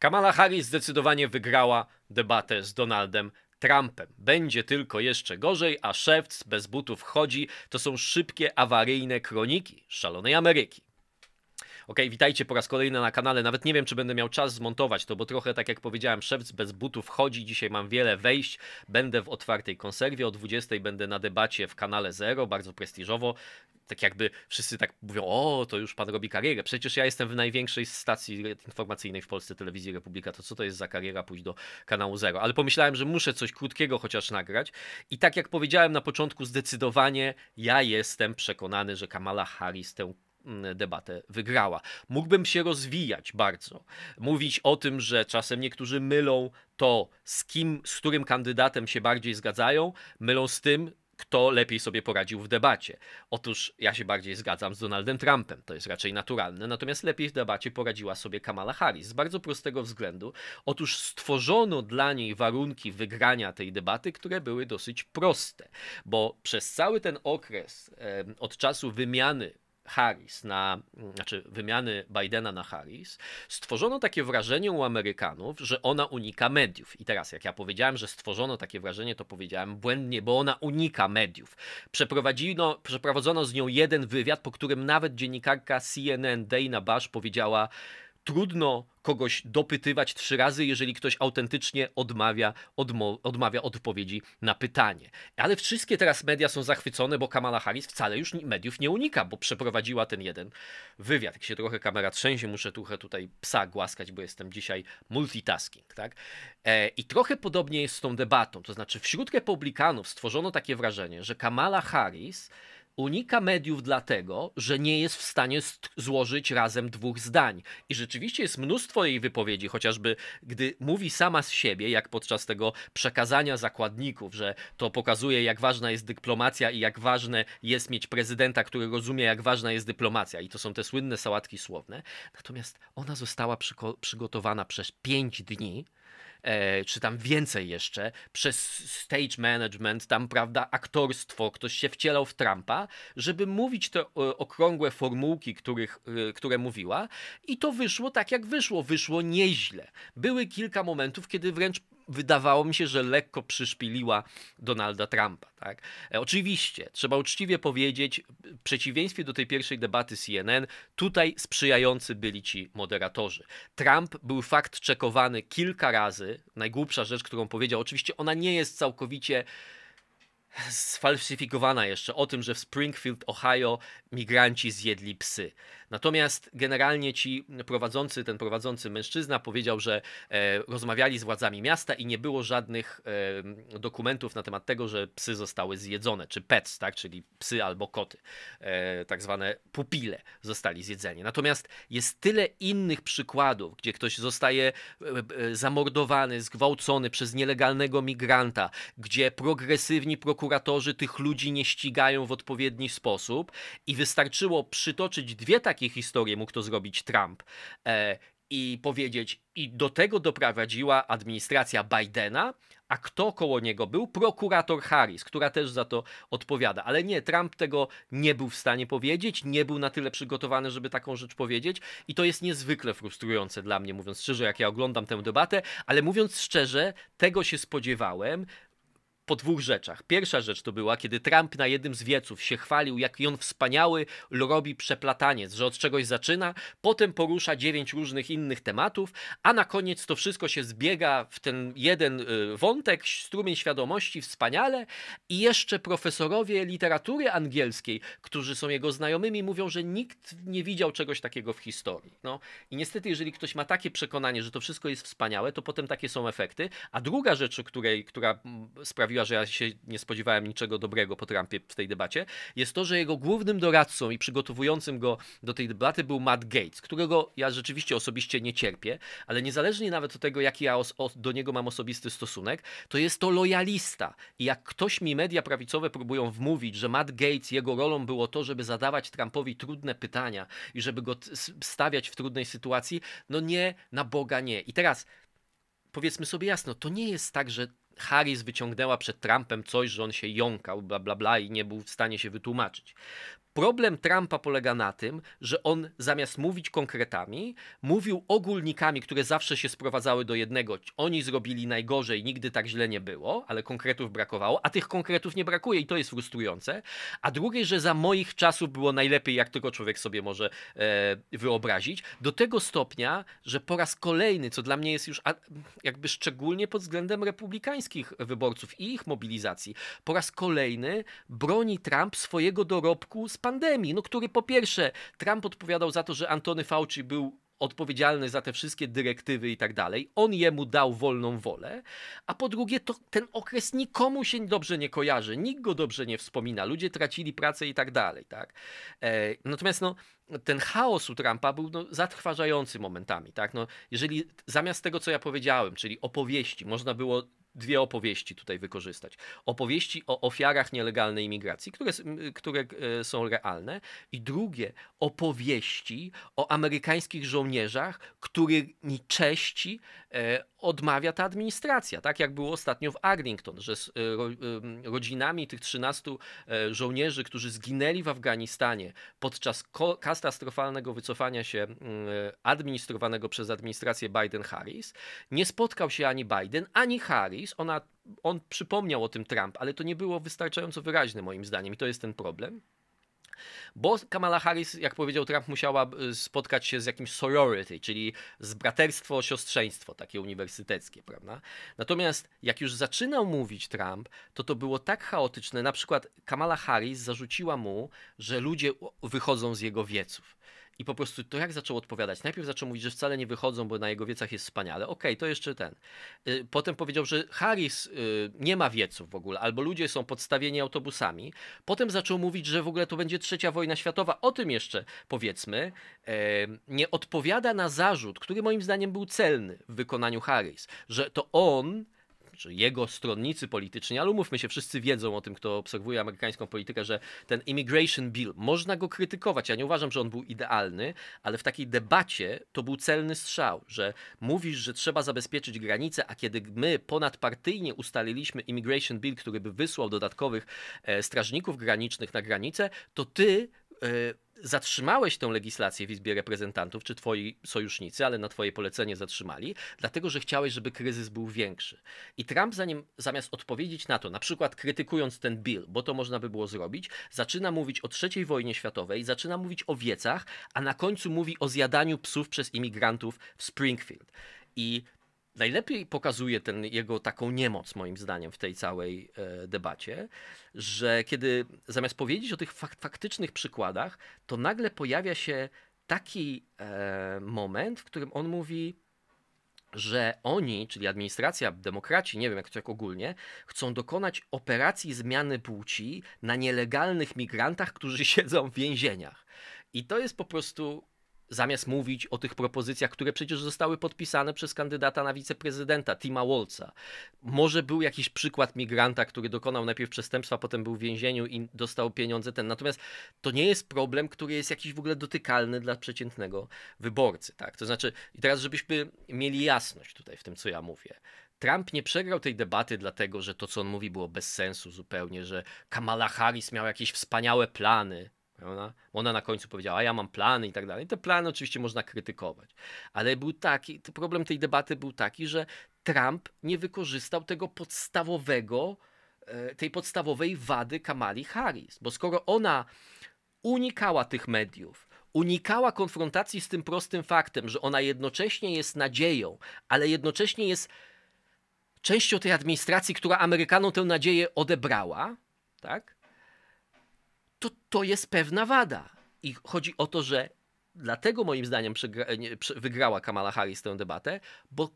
Kamala Harris zdecydowanie wygrała debatę z Donaldem Trumpem. Będzie tylko jeszcze gorzej, a szewc bez butów chodzi. To są szybkie, awaryjne kroniki szalonej Ameryki. Ok, witajcie po raz kolejny na kanale. Nawet nie wiem, czy będę miał czas zmontować to, bo trochę, tak jak powiedziałem, szewc bez butów chodzi. Dzisiaj mam wiele wejść. Będę w otwartej konserwie. O 20 będę na debacie w kanale Zero, bardzo prestiżowo. Tak jakby wszyscy tak mówią, o, to już pan robi karierę. Przecież ja jestem w największej stacji informacyjnej w Polsce, Telewizji Republika. To co to jest za kariera pójść do kanału Zero? Ale pomyślałem, że muszę coś krótkiego chociaż nagrać. I tak jak powiedziałem na początku, zdecydowanie ja jestem przekonany, że Kamala Harris tę Mm, debatę wygrała. Mógłbym się rozwijać bardzo, mówić o tym, że czasem niektórzy mylą to, z kim, z którym kandydatem się bardziej zgadzają, mylą z tym, kto lepiej sobie poradził w debacie. Otóż ja się bardziej zgadzam z Donaldem Trumpem, to jest raczej naturalne, natomiast lepiej w debacie poradziła sobie Kamala Harris z bardzo prostego względu. Otóż stworzono dla niej warunki wygrania tej debaty, które były dosyć proste, bo przez cały ten okres od czasu wymiany Harris na, znaczy wymiany Bidena na Harris, stworzono takie wrażenie u Amerykanów, że ona unika mediów. I teraz, jak ja powiedziałem, że stworzono takie wrażenie, to powiedziałem błędnie, bo ona unika mediów. Przeprowadzino, przeprowadzono z nią jeden wywiad, po którym nawet dziennikarka CNN Dana Bash powiedziała, trudno kogoś dopytywać trzy razy, jeżeli ktoś autentycznie odmawia, odmawia odpowiedzi na pytanie. Ale wszystkie teraz media są zachwycone, bo Kamala Harris wcale już mediów nie unika, bo przeprowadziła ten jeden wywiad. Jak się trochę kamera trzęsie, muszę trochę tutaj psa głaskać, bo jestem dzisiaj multitasking. Tak? E, I trochę podobnie jest z tą debatą. To znaczy wśród republikanów stworzono takie wrażenie, że Kamala Harris unika mediów dlatego, że nie jest w stanie złożyć razem dwóch zdań. I rzeczywiście jest mnóstwo jej wypowiedzi, chociażby gdy mówi sama z siebie, jak podczas tego przekazania zakładników, że to pokazuje, jak ważna jest dyplomacja i jak ważne jest mieć prezydenta, który rozumie, jak ważna jest dyplomacja. I to są te słynne sałatki słowne. Natomiast ona została przygotowana przez pięć dni E, czy tam więcej jeszcze, przez stage management, tam, prawda, aktorstwo, ktoś się wcielał w Trumpa, żeby mówić te e, okrągłe formułki, których, e, które mówiła i to wyszło tak, jak wyszło. Wyszło nieźle. Były kilka momentów, kiedy wręcz wydawało mi się, że lekko przyszpiliła Donalda Trumpa. Tak? E, oczywiście, trzeba uczciwie powiedzieć, e, w przeciwieństwie do tej pierwszej debaty CNN, tutaj sprzyjający byli ci moderatorzy. Trump był fakt czekowany kilka razy. Najgłupsza rzecz, którą powiedział, oczywiście ona nie jest całkowicie sfalsyfikowana jeszcze o tym, że w Springfield, Ohio migranci zjedli psy. Natomiast generalnie ci prowadzący, ten prowadzący mężczyzna powiedział, że e, rozmawiali z władzami miasta i nie było żadnych e, dokumentów na temat tego, że psy zostały zjedzone, czy pets, tak, czyli psy albo koty, e, tak zwane pupile zostali zjedzeni. Natomiast jest tyle innych przykładów, gdzie ktoś zostaje e, e, zamordowany, zgwałcony przez nielegalnego migranta, gdzie progresywni prokuratorzy prokuratorzy tych ludzi nie ścigają w odpowiedni sposób i wystarczyło przytoczyć dwie takie historie, mógł to zrobić Trump. E, i powiedzieć, i do tego doprowadziła administracja Bidena, a kto koło niego był? Prokurator Harris, która też za to odpowiada. Ale nie, Trump tego nie był w stanie powiedzieć, nie był na tyle przygotowany, żeby taką rzecz powiedzieć, i to jest niezwykle frustrujące dla mnie, mówiąc szczerze, jak ja oglądam tę debatę, ale mówiąc szczerze, tego się spodziewałem, po dwóch rzeczach. Pierwsza rzecz to była, kiedy Trump na jednym z wieców się chwalił, jak on wspaniały robi przeplataniec, że od czegoś zaczyna, potem porusza dziewięć różnych innych tematów, a na koniec to wszystko się zbiega w ten jeden y, wątek, strumień świadomości, wspaniale. I jeszcze profesorowie literatury angielskiej, którzy są jego znajomymi, mówią, że nikt nie widział czegoś takiego w historii. No i niestety, jeżeli ktoś ma takie przekonanie, że to wszystko jest wspaniałe, to potem takie są efekty. A druga rzecz, której, która mm, sprawiła, że ja się nie spodziewałem niczego dobrego po Trumpie w tej debacie, jest to, że jego głównym doradcą i przygotowującym go do tej debaty był Matt Gates, którego ja rzeczywiście osobiście nie cierpię, ale niezależnie nawet od tego, jaki ja do niego mam osobisty stosunek, to jest to lojalista. I jak ktoś mi media prawicowe próbują wmówić, że Matt Gates, jego rolą było to, żeby zadawać Trumpowi trudne pytania i żeby go stawiać w trudnej sytuacji, no nie, na Boga nie. I teraz powiedzmy sobie jasno, to nie jest tak, że Harris wyciągnęła przed Trumpem coś, że on się jąkał, bla bla bla i nie był w stanie się wytłumaczyć. Problem Trumpa polega na tym, że on zamiast mówić konkretami, mówił ogólnikami, które zawsze się sprowadzały do jednego. Oni zrobili najgorzej, nigdy tak źle nie było, ale konkretów brakowało, a tych konkretów nie brakuje i to jest frustrujące. A drugie, że za moich czasów było najlepiej, jak tylko człowiek sobie może e, wyobrazić. Do tego stopnia, że po raz kolejny, co dla mnie jest już jakby szczególnie pod względem republikańskich wyborców i ich mobilizacji, po raz kolejny broni Trump swojego dorobku z pandemii, no który po pierwsze Trump odpowiadał za to, że Antony Fauci był odpowiedzialny za te wszystkie dyrektywy i tak dalej. On jemu dał wolną wolę, a po drugie to ten okres nikomu się dobrze nie kojarzy, nikt go dobrze nie wspomina, ludzie tracili pracę i tak dalej, tak? E, natomiast no ten chaos u Trumpa był no, zatrważający momentami, tak? No, jeżeli zamiast tego, co ja powiedziałem, czyli opowieści, można było dwie opowieści tutaj wykorzystać. Opowieści o ofiarach nielegalnej imigracji, które, które e, są realne, i drugie opowieści o amerykańskich żołnierzach, którymi cześci e, odmawia ta administracja, tak jak było ostatnio w Arlington, że z y, y, rodzinami tych 13 e, żołnierzy, którzy zginęli w Afganistanie podczas katastrofalnego wycofania się mm, administrowanego przez administrację Biden-Harris, nie spotkał się ani Biden, ani Harris. Ona, on przypomniał o tym Trump, ale to nie było wystarczająco wyraźne moim zdaniem i to jest ten problem bo Kamala Harris, jak powiedział Trump, musiała y, spotkać się z jakimś sorority, czyli z braterstwo, siostrzeństwo takie uniwersyteckie, prawda? Natomiast jak już zaczynał mówić Trump, to to było tak chaotyczne, na przykład Kamala Harris zarzuciła mu, że ludzie wychodzą z jego wieców. I po prostu to jak zaczął odpowiadać? Najpierw zaczął mówić, że wcale nie wychodzą, bo na jego wiecach jest wspaniale. Okej, okay, to jeszcze ten. Y, potem powiedział, że Harris y, nie ma wieców w ogóle, albo ludzie są podstawieni autobusami. Potem zaczął mówić, że w ogóle to będzie trzecia wojna światowa. O tym jeszcze powiedzmy. E, nie odpowiada na zarzut, który moim zdaniem był celny w wykonaniu Harris, że to on czy jego stronnicy polityczni, ale umówmy się, wszyscy wiedzą o tym, kto obserwuje amerykańską politykę, że ten immigration bill, można go krytykować. Ja nie uważam, że on był idealny, ale w takiej debacie to był celny strzał, że mówisz, że trzeba zabezpieczyć granice, a kiedy my ponadpartyjnie ustaliliśmy immigration bill, który by wysłał dodatkowych e, strażników granicznych na granicę, to ty Y, zatrzymałeś tę legislację w Izbie Reprezentantów, czy twoi sojusznicy, ale na twoje polecenie zatrzymali, dlatego że chciałeś, żeby kryzys był większy. I Trump zanim, zamiast odpowiedzieć na to, na przykład krytykując ten bill, bo to można by było zrobić, zaczyna mówić o III wojnie światowej, zaczyna mówić o wiecach, a na końcu mówi o zjadaniu psów przez imigrantów w Springfield. I najlepiej pokazuje ten jego taką niemoc, moim zdaniem, w tej całej e, debacie, że kiedy zamiast powiedzieć o tych faktycznych przykładach, to nagle pojawia się taki e, moment, w którym on mówi, że oni, czyli administracja, demokraci, nie wiem jak to jak ogólnie, chcą dokonać operacji zmiany płci na nielegalnych migrantach, którzy siedzą w więzieniach. I to jest po prostu zamiast mówić o tych propozycjach, które przecież zostały podpisane przez kandydata na wiceprezydenta Tima Wolca. Może był jakiś przykład migranta, który dokonał najpierw przestępstwa, potem był w więzieniu i dostał pieniądze ten. Natomiast to nie jest problem, który jest jakiś w ogóle dotykalny dla przeciętnego wyborcy, tak? To znaczy i teraz żebyśmy mieli jasność tutaj w tym co ja mówię. Trump nie przegrał tej debaty dlatego, że to, co on mówi, było bez sensu zupełnie, że Kamala Harris miał jakieś wspaniałe plany. Ona, ona na końcu powiedziała, ja mam plany i tak dalej. Te plany oczywiście można krytykować, ale był taki, problem tej debaty był taki, że Trump nie wykorzystał tego podstawowego, e, tej podstawowej wady Kamali Harris, bo skoro ona unikała tych mediów, unikała konfrontacji z tym prostym faktem, że ona jednocześnie jest nadzieją, ale jednocześnie jest częścią tej administracji, która Amerykanom tę nadzieję odebrała, tak? to to jest pewna wada. I chodzi o to, że dlatego moim zdaniem wygrała Kamala Harris tę debatę, bo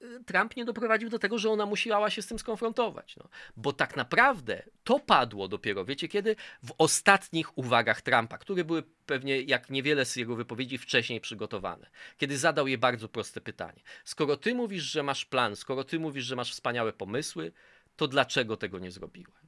e, Trump nie doprowadził do tego, że ona musiała się z tym skonfrontować. No. Bo tak naprawdę to padło dopiero, wiecie kiedy? W ostatnich uwagach Trumpa, które były pewnie jak niewiele z jego wypowiedzi wcześniej przygotowane, kiedy zadał je bardzo proste pytanie. Skoro ty mówisz, że masz plan, skoro ty mówisz, że masz wspaniałe pomysły, to dlaczego tego nie zrobiłeś?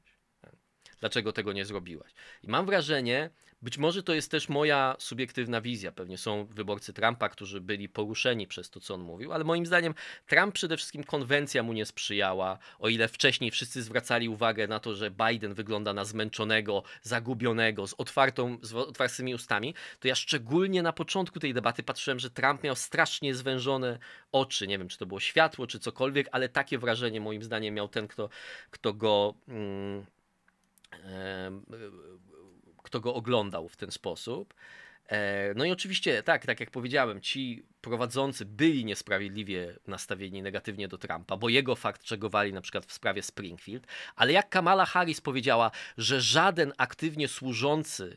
dlaczego tego nie zrobiłaś. I mam wrażenie, być może to jest też moja subiektywna wizja, pewnie są wyborcy Trumpa, którzy byli poruszeni przez to, co on mówił, ale moim zdaniem Trump przede wszystkim konwencja mu nie sprzyjała, o ile wcześniej wszyscy zwracali uwagę na to, że Biden wygląda na zmęczonego, zagubionego, z, otwartą, z otwartymi ustami, to ja szczególnie na początku tej debaty patrzyłem, że Trump miał strasznie zwężone oczy, nie wiem, czy to było światło, czy cokolwiek, ale takie wrażenie moim zdaniem miał ten, kto, kto go... Mm, kto go oglądał w ten sposób. E, no i oczywiście, tak, tak jak powiedziałem, ci prowadzący byli niesprawiedliwie nastawieni negatywnie do Trumpa, bo jego fakt czegowali na przykład w sprawie Springfield, ale jak Kamala Harris powiedziała, że żaden aktywnie służący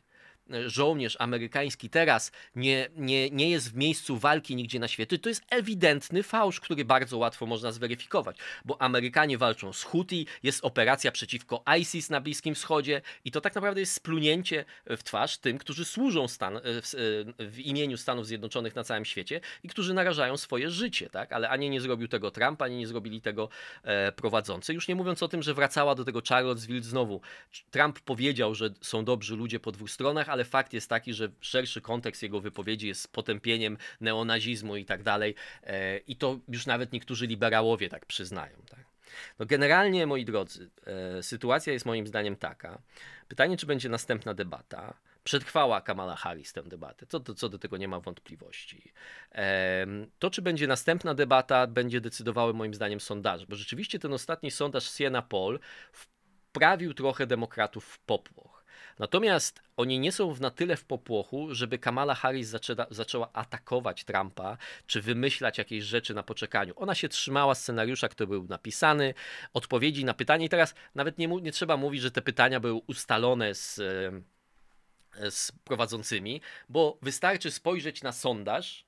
żołnierz amerykański teraz nie, nie, nie jest w miejscu walki nigdzie na świecie, to jest ewidentny fałsz, który bardzo łatwo można zweryfikować, bo Amerykanie walczą z Houthi, jest operacja przeciwko ISIS na Bliskim Wschodzie i to tak naprawdę jest splunięcie w twarz tym, którzy służą stan, w, w imieniu Stanów Zjednoczonych na całym świecie i którzy narażają swoje życie, tak? Ale ani nie zrobił tego Trump, ani nie zrobili tego e, prowadzący. Już nie mówiąc o tym, że wracała do tego Charlottesville znowu. Trump powiedział, że są dobrzy ludzie po dwóch stronach, ale ale fakt jest taki, że szerszy kontekst jego wypowiedzi jest potępieniem neonazizmu i tak dalej. E, I to już nawet niektórzy liberałowie tak przyznają. Tak? No generalnie, moi drodzy, e, sytuacja jest moim zdaniem taka. Pytanie, czy będzie następna debata. Przetrwała Kamala Harris tę debatę, co do, co do tego nie ma wątpliwości. E, to, czy będzie następna debata, będzie decydowały moim zdaniem sondaż, bo rzeczywiście ten ostatni sondaż Siena Pol wprawił trochę demokratów w popłoch. Natomiast oni nie są na tyle w popłochu, żeby Kamala Harris zaczęła, zaczęła atakować Trumpa, czy wymyślać jakieś rzeczy na poczekaniu. Ona się trzymała scenariusza, który był napisany, odpowiedzi na pytanie i teraz nawet nie, nie trzeba mówić, że te pytania były ustalone z, e, z prowadzącymi, bo wystarczy spojrzeć na sondaż,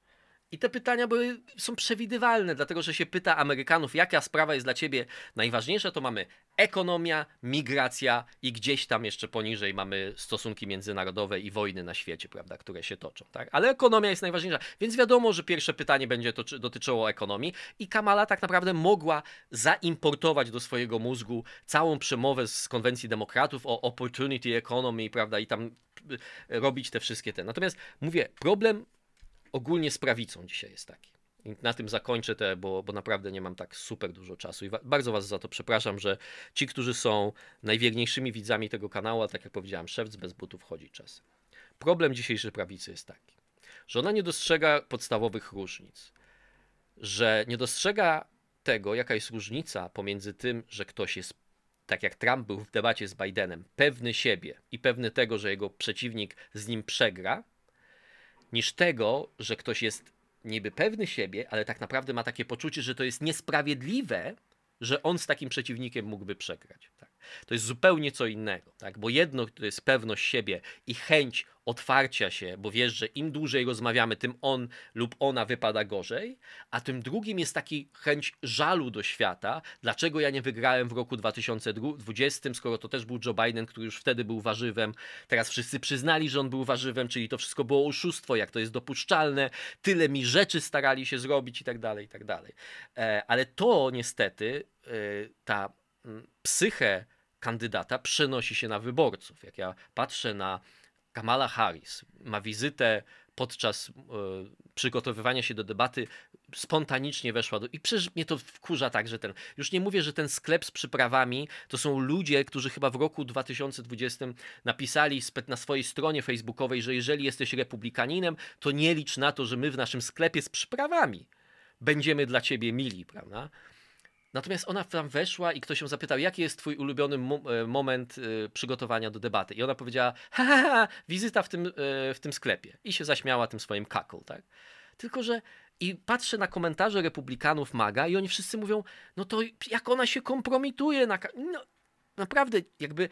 i te pytania były, są przewidywalne, dlatego że się pyta Amerykanów, jaka sprawa jest dla ciebie najważniejsza, to mamy ekonomia, migracja i gdzieś tam jeszcze poniżej mamy stosunki międzynarodowe i wojny na świecie, prawda, które się toczą. Tak? Ale ekonomia jest najważniejsza, więc wiadomo, że pierwsze pytanie będzie to, dotyczyło ekonomii i Kamala tak naprawdę mogła zaimportować do swojego mózgu całą przemowę z konwencji demokratów o opportunity economy, prawda, i tam robić te wszystkie te. Natomiast mówię, problem ogólnie z prawicą dzisiaj jest taki. I na tym zakończę te, bo, bo naprawdę nie mam tak super dużo czasu. I wa bardzo Was za to przepraszam, że ci, którzy są najwierniejszymi widzami tego kanału, tak jak powiedziałem, szewc bez butów chodzi czasem. Problem dzisiejszej prawicy jest taki, że ona nie dostrzega podstawowych różnic, że nie dostrzega tego, jaka jest różnica pomiędzy tym, że ktoś jest, tak jak Trump był w debacie z Bidenem, pewny siebie i pewny tego, że jego przeciwnik z nim przegra, niż tego, że ktoś jest niby pewny siebie, ale tak naprawdę ma takie poczucie, że to jest niesprawiedliwe, że on z takim przeciwnikiem mógłby przegrać. To jest zupełnie co innego, tak? bo jedno to jest pewność siebie i chęć otwarcia się, bo wiesz, że im dłużej rozmawiamy, tym on lub ona wypada gorzej, a tym drugim jest taki chęć żalu do świata, dlaczego ja nie wygrałem w roku 2020, skoro to też był Joe Biden, który już wtedy był warzywem, teraz wszyscy przyznali, że on był warzywem, czyli to wszystko było oszustwo, jak to jest dopuszczalne, tyle mi rzeczy starali się zrobić i tak dalej, i tak dalej. E, ale to niestety e, ta mm, psychę kandydata przenosi się na wyborców. Jak ja patrzę na Kamala Harris, ma wizytę podczas y, przygotowywania się do debaty spontanicznie weszła do... I przecież mnie to wkurza tak, że ten... Już nie mówię, że ten sklep z przyprawami to są ludzie, którzy chyba w roku 2020 napisali na swojej stronie facebookowej, że jeżeli jesteś republikaninem, to nie licz na to, że my w naszym sklepie z przyprawami będziemy dla ciebie mili, prawda? Natomiast ona tam weszła i ktoś ją zapytał, jaki jest twój ulubiony mo e, moment y, przygotowania do debaty. I ona powiedziała, ha, ha, ha wizyta w tym, y, w tym sklepie. I się zaśmiała tym swoim kakul, tak? Tylko, że i patrzę na komentarze republikanów MAGA i oni wszyscy mówią, no to jak ona się kompromituje na... No, naprawdę, jakby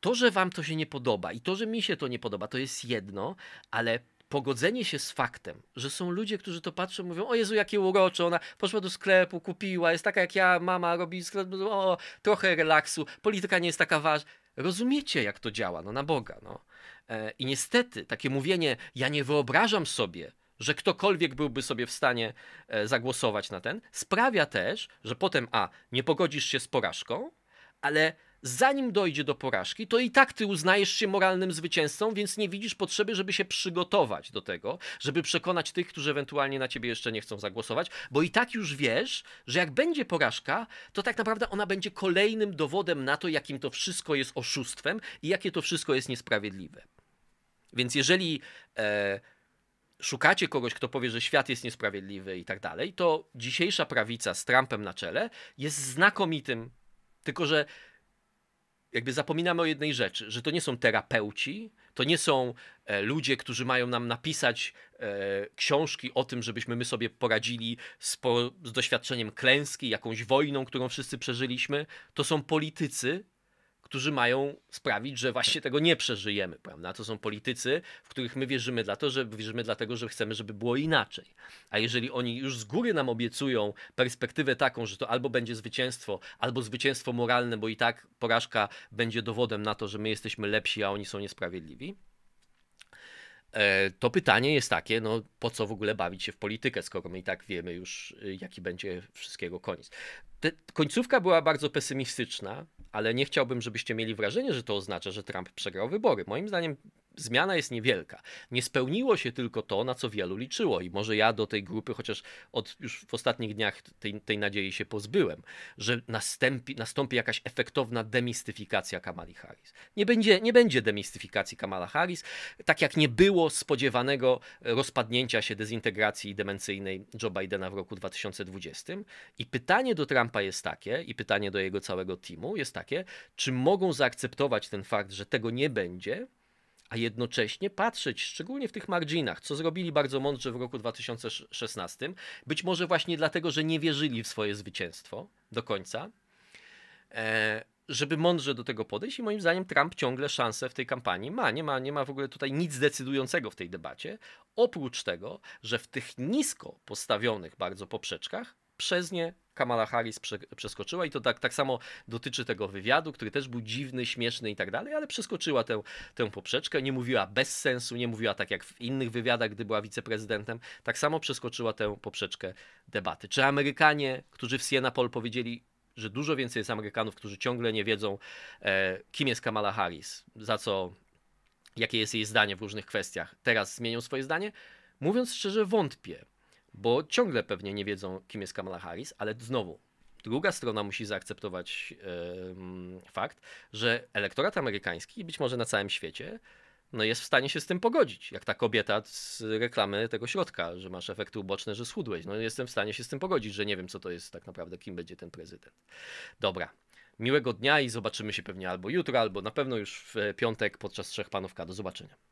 to, że wam to się nie podoba i to, że mi się to nie podoba, to jest jedno, ale pogodzenie się z faktem, że są ludzie, którzy to patrzą, mówią: O Jezu, jakie urocze, ona poszła do sklepu, kupiła, jest taka jak ja, mama robi sklep, o, trochę relaksu, polityka nie jest taka ważna. Rozumiecie, jak to działa, no na Boga. No. E, I niestety takie mówienie: Ja nie wyobrażam sobie, że ktokolwiek byłby sobie w stanie e, zagłosować na ten, sprawia też, że potem A, nie pogodzisz się z porażką, ale zanim dojdzie do porażki, to i tak ty uznajesz się moralnym zwycięzcą, więc nie widzisz potrzeby, żeby się przygotować do tego, żeby przekonać tych, którzy ewentualnie na ciebie jeszcze nie chcą zagłosować, bo i tak już wiesz, że jak będzie porażka, to tak naprawdę ona będzie kolejnym dowodem na to, jakim to wszystko jest oszustwem i jakie to wszystko jest niesprawiedliwe. Więc jeżeli e, szukacie kogoś, kto powie, że świat jest niesprawiedliwy i tak dalej, to dzisiejsza prawica z Trumpem na czele jest znakomitym, tylko że jakby zapominamy o jednej rzeczy, że to nie są terapeuci, to nie są e, ludzie, którzy mają nam napisać e, książki o tym, żebyśmy my sobie poradzili z, po, z doświadczeniem klęski, jakąś wojną, którą wszyscy przeżyliśmy. To są politycy, którzy mają sprawić, że właśnie tego nie przeżyjemy, prawda? To są politycy, w których my wierzymy, dla to, że, wierzymy dlatego, że chcemy, żeby było inaczej. A jeżeli oni już z góry nam obiecują perspektywę taką, że to albo będzie zwycięstwo, albo zwycięstwo moralne, bo i tak porażka będzie dowodem na to, że my jesteśmy lepsi, a oni są niesprawiedliwi, e, to pytanie jest takie, no po co w ogóle bawić się w politykę, skoro my i tak wiemy już, y, jaki będzie wszystkiego koniec. Te, końcówka była bardzo pesymistyczna, ale nie chciałbym, żebyście mieli wrażenie, że to oznacza, że Trump przegrał wybory. Moim zdaniem zmiana jest niewielka. Nie spełniło się tylko to, na co wielu liczyło i może ja do tej grupy, chociaż od już w ostatnich dniach tej, tej nadziei się pozbyłem, że nastąpi, nastąpi jakaś efektowna demistyfikacja Kamali Harris. Nie będzie, nie będzie demistyfikacji Kamala Harris, tak jak nie było spodziewanego rozpadnięcia się dezintegracji demencyjnej Joe Bidena w roku 2020. I pytanie do Trumpa jest takie, i pytanie do jego całego teamu jest takie, czy mogą zaakceptować ten fakt, że tego nie będzie, a jednocześnie patrzeć szczególnie w tych marginach, co zrobili bardzo mądrze w roku 2016, być może właśnie dlatego, że nie wierzyli w swoje zwycięstwo do końca, e, żeby mądrze do tego podejść i moim zdaniem Trump ciągle szansę w tej kampanii ma. Nie ma, nie ma w ogóle tutaj nic decydującego w tej debacie, oprócz tego, że w tych nisko postawionych bardzo poprzeczkach przez nie Kamala Harris przeskoczyła i to tak, tak samo dotyczy tego wywiadu, który też był dziwny, śmieszny i tak dalej, ale przeskoczyła tę, tę poprzeczkę, nie mówiła bez sensu, nie mówiła tak jak w innych wywiadach, gdy była wiceprezydentem, tak samo przeskoczyła tę poprzeczkę debaty. Czy Amerykanie, którzy w Siena powiedzieli, że dużo więcej jest Amerykanów, którzy ciągle nie wiedzą, e, kim jest Kamala Harris, za co, jakie jest jej zdanie w różnych kwestiach, teraz zmienią swoje zdanie? Mówiąc szczerze, wątpię bo ciągle pewnie nie wiedzą, kim jest Kamala Harris, ale znowu, druga strona musi zaakceptować yy, fakt, że elektorat amerykański, być może na całym świecie, no jest w stanie się z tym pogodzić. Jak ta kobieta z reklamy tego środka, że masz efekty uboczne, że schudłeś. No jestem w stanie się z tym pogodzić, że nie wiem, co to jest tak naprawdę, kim będzie ten prezydent. Dobra. Miłego dnia i zobaczymy się pewnie albo jutro, albo na pewno już w piątek podczas Trzech Panów K. Do zobaczenia.